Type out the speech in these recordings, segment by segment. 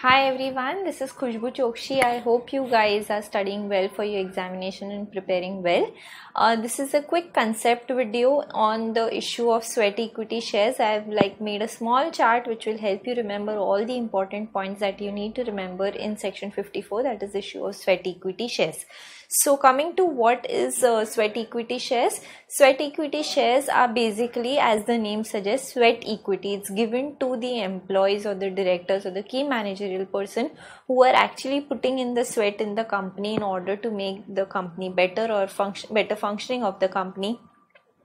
Hi everyone, this is Khushbu Chokshi. I hope you guys are studying well for your examination and preparing well. Uh, this is a quick concept video on the issue of sweat equity shares. I have like made a small chart which will help you remember all the important points that you need to remember in section 54 that is issue of sweat equity shares. So coming to what is uh, sweat equity shares, Sweat equity shares are basically, as the name suggests, sweat equity. It's given to the employees or the directors or the key managerial person who are actually putting in the sweat in the company in order to make the company better or function better functioning of the company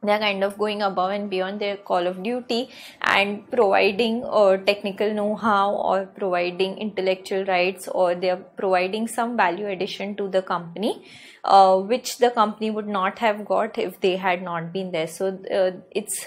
they're kind of going above and beyond their call of duty and providing uh, technical know-how or providing intellectual rights or they're providing some value addition to the company uh, which the company would not have got if they had not been there so uh, it's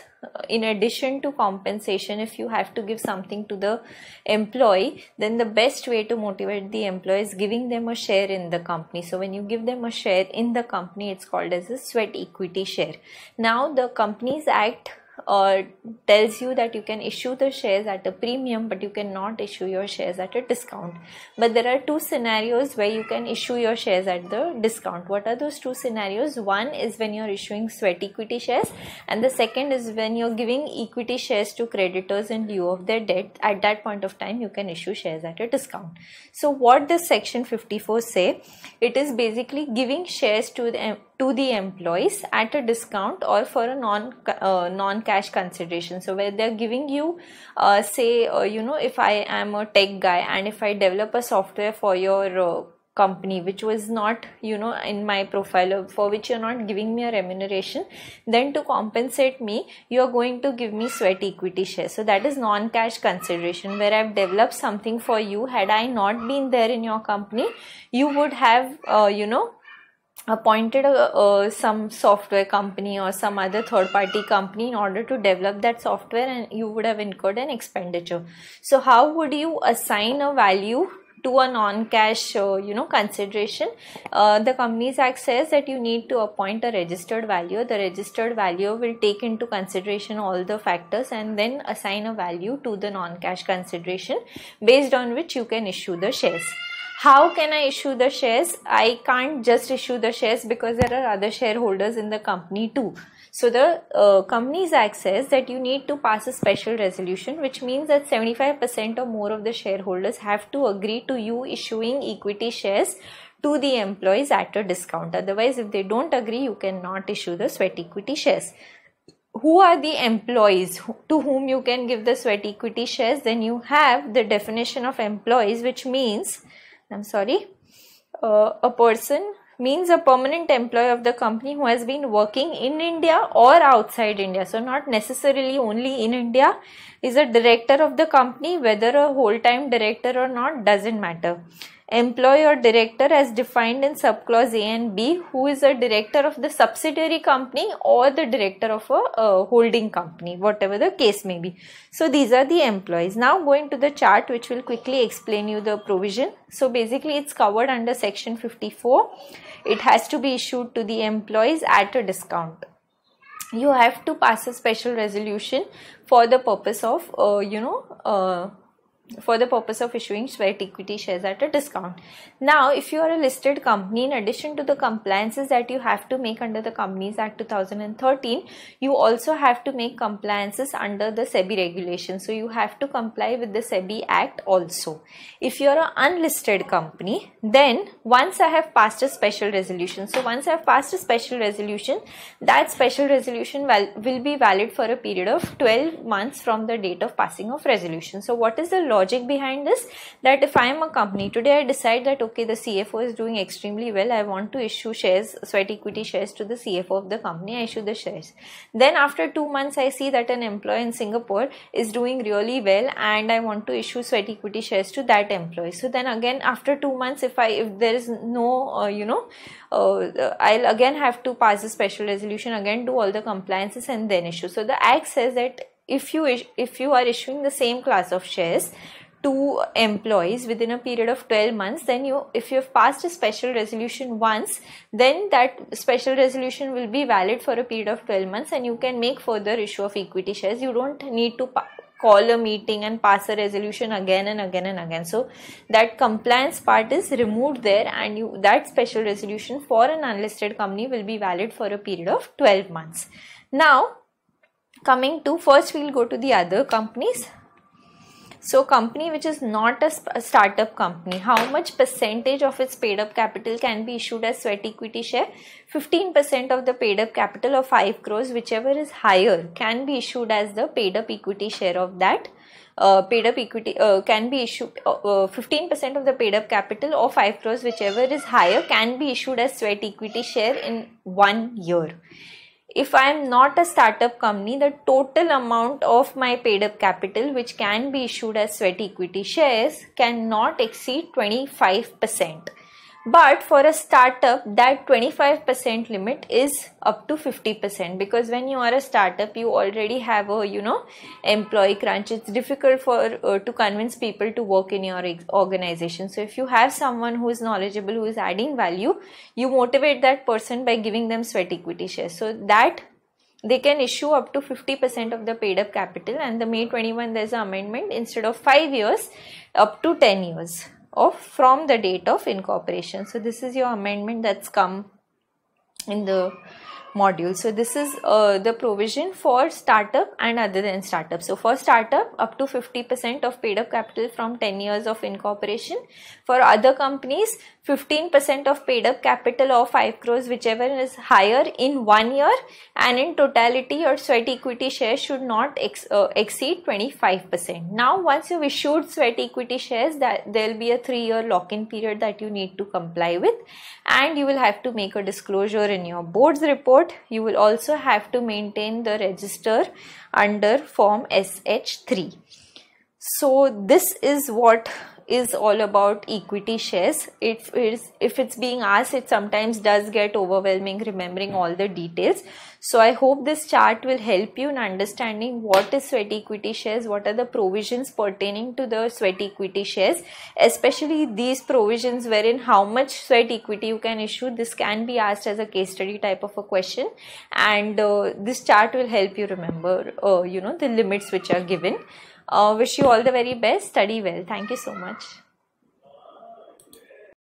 in addition to compensation if you have to give something to the employee then the best way to motivate the employee is giving them a share in the company so when you give them a share in the company it's called as a sweat equity share now the companies act uh, tells you that you can issue the shares at a premium but you cannot issue your shares at a discount but there are two scenarios where you can issue your shares at the discount what are those two scenarios one is when you're issuing sweat equity shares and the second is when you're giving equity shares to creditors in lieu of their debt at that point of time you can issue shares at a discount so what does section 54 say it is basically giving shares to the to the employees at a discount or for a non uh, non cash consideration so where they're giving you uh, say uh, you know if i am a tech guy and if i develop a software for your uh, company which was not you know in my profile for which you're not giving me a remuneration then to compensate me you're going to give me sweat equity share so that is non-cash consideration where i've developed something for you had i not been there in your company you would have uh, you know appointed a, some software company or some other third party company in order to develop that software and you would have incurred an expenditure so how would you assign a value to a non-cash uh, you know consideration uh, the companies act says that you need to appoint a registered value. the registered value will take into consideration all the factors and then assign a value to the non-cash consideration based on which you can issue the shares how can I issue the shares? I can't just issue the shares because there are other shareholders in the company too. So the uh, Companies Act says that you need to pass a special resolution, which means that 75% or more of the shareholders have to agree to you issuing equity shares to the employees at a discount. Otherwise, if they don't agree, you cannot issue the sweat equity shares. Who are the employees to whom you can give the sweat equity shares? Then you have the definition of employees, which means I'm sorry, uh, a person means a permanent employee of the company who has been working in India or outside India. So, not necessarily only in India, is a director of the company, whether a whole time director or not, doesn't matter employee or director as defined in subclause A and B who is a director of the subsidiary company or the director of a holding company whatever the case may be. So these are the employees. Now going to the chart which will quickly explain you the provision. So basically it's covered under section 54. It has to be issued to the employees at a discount you have to pass a special resolution for the purpose of uh, you know uh, for the purpose of issuing sweat equity shares at a discount. Now, if you are a listed company, in addition to the compliances that you have to make under the Companies Act 2013, you also have to make compliances under the SEBI regulation. So, you have to comply with the SEBI Act also. If you are an unlisted company, then once I have passed a special resolution, so once I have passed a special resolution, that special resolution will be valid for a period of 12 months from the date of passing of resolution. So, what is the law? logic behind this that if i am a company today i decide that okay the cfo is doing extremely well i want to issue shares sweat equity shares to the cfo of the company i issue the shares then after 2 months i see that an employee in singapore is doing really well and i want to issue sweat equity shares to that employee so then again after 2 months if i if there is no uh, you know uh, i'll again have to pass a special resolution again do all the compliances and then issue so the act says that if you if you are issuing the same class of shares to employees within a period of 12 months then you if you have passed a special resolution once then that special resolution will be valid for a period of 12 months and you can make further issue of equity shares you don't need to call a meeting and pass a resolution again and again and again so that compliance part is removed there and you that special resolution for an unlisted company will be valid for a period of 12 months now coming to first we'll go to the other companies so company which is not a, a startup company how much percentage of its paid up capital can be issued as sweat equity share 15% of the paid up capital of 5 crores whichever is higher can be issued as the paid up equity share of that uh, paid up equity uh, can be issued 15% uh, uh, of the paid up capital or 5 crores whichever is higher can be issued as sweat equity share in one year if I am not a startup company, the total amount of my paid up capital, which can be issued as sweat equity shares, cannot exceed 25%. But for a startup, that 25% limit is up to 50% because when you are a startup, you already have a you know employee crunch. It's difficult for uh, to convince people to work in your organization. So if you have someone who is knowledgeable, who is adding value, you motivate that person by giving them sweat equity shares. So that they can issue up to 50% of the paid up capital and the may 21 there's an amendment instead of 5 years up to 10 years of from the date of incorporation so this is your amendment that's come in the module. So this is uh, the provision for startup and other than startup. So for startup, up to 50% of paid up capital from 10 years of incorporation. For other companies, 15% of paid up capital or 5 crores, whichever is higher in one year. And in totality, your sweat equity share should not ex uh, exceed 25%. Now, once you've issued sweat equity shares, that there'll be a three year lock in period that you need to comply with. And you will have to make a disclosure in your board's report you will also have to maintain the register under form SH3. So this is what is all about equity shares. It is if it's being asked, it sometimes does get overwhelming remembering all the details. So I hope this chart will help you in understanding what is sweat equity shares, what are the provisions pertaining to the sweat equity shares, especially these provisions wherein how much sweat equity you can issue. This can be asked as a case study type of a question, and uh, this chart will help you remember, uh, you know, the limits which are given. Uh, wish you all the very best. Study well. Thank you so much.